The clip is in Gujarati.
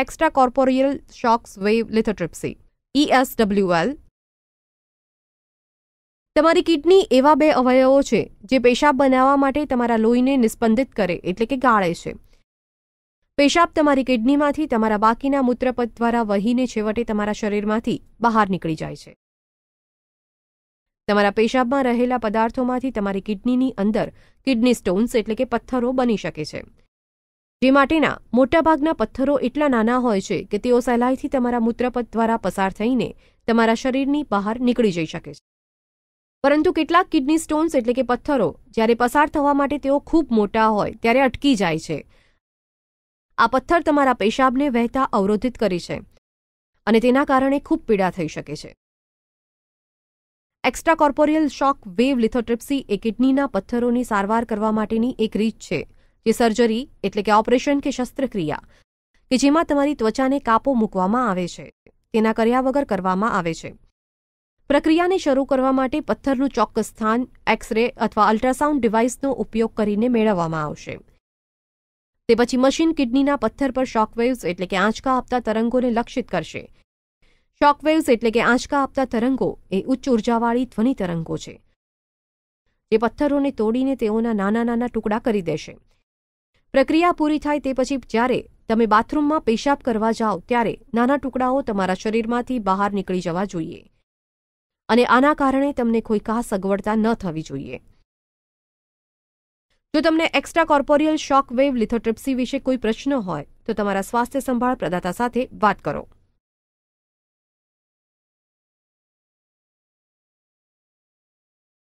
extra corporeal shocks wave lithotripsy ESWL તમારી કિડની એવા બે અવયવો છે જે પેશાબ બનાવવા માટે તમારા લોહીને નિસ્પંદિત કરે એટલે કે ગાળે છે પેશાબ તમારી કિડનીમાંથી તમારા બાકીના મૂત્રપથ દ્વારા વહીને છેવટે તમારા શરીરમાંથી બહાર નીકળી જાય છે તમારા પેશાબમાં રહેલા પદાર્થોમાંથી તમારી કિડનીની અંદર કિડની સ્ટોન્સ એટલે કે પથ્થરો બની શકે છે જે માટેના મોટાભાગના પથ્થરો એટલા નાના હોય છે કે તેઓ સહેલાઈથી તમારા મૂત્રપથ દ્વારા પસાર થઈને તમારા શરીરની બહાર નીકળી જઈ શકે છે પરંતુ કેટલાક કિડની સ્ટોન્સ એટલે કે પથ્થરો જ્યારે પસાર થવા માટે તેઓ ખૂબ મોટા હોય ત્યારે અટકી જાય છે આ પથ્થર તમારા પેશાબને વહેતા અવરોધિત કરી છે અને તેના કારણે ખૂબ પીડા થઈ શકે છે એક્સ્ટ્રા કોર્પોરિયલ શોક વેવ લિથોટ્રિપ્સી એ કિડનીના પથ્થરોની સારવાર કરવા માટેની એક રીત છે કે સર્જરી એટલે કે ઓપરેશન કે શસ્ત્રક્રિયા કે જેમાં તમારી ત્વચાને કાપો મૂકવામાં આવે છે તેના કર્યા વગર કરવામાં આવે છે પ્રક્રિયાને શરૂ કરવા માટે પથ્થરનું ચોક્કસ સ્થાન એક્સરે અથવા અલ્ટ્રાસાઉન્ડ ડિવાઇસનો ઉપયોગ કરીને મેળવવામાં આવશે તે પછી મશીન કિડનીના પથ્થર પર શોકવેવ્સ એટલે કે આંચકા આપતા તરંગોને લક્ષિત કરશે શોકવેવ્સ એટલે કે આંચકા આપતા તરંગો એ ઉચ્ચ ઉર્જાવાળી ધ્વનિ તરંગો છે જે પથ્થરોને તોડીને તેઓના નાના નાના ટુકડા કરી દેશે પ્રક્રિયા પૂરી થાય તે પછી જ્યારે તમે બાથરૂમમાં પેશાબ કરવા જાઓ ત્યારે નાના ટુકડાઓ તમારા શરીરમાંથી બહાર નીકળી જવા જોઈએ અને આના કારણે તમને કોઈ ખાસ સગવડતા ન થવી જોઈએ જો તમને એક્સ્ટ્રા કોર્પોરિયલ શોક વેવ લિથોટ્રિપ્સી વિશે કોઈ પ્રશ્ન હોય તો તમારા સ્વાસ્થ્ય સંભાળ પ્રદાતા સાથે વાત કરો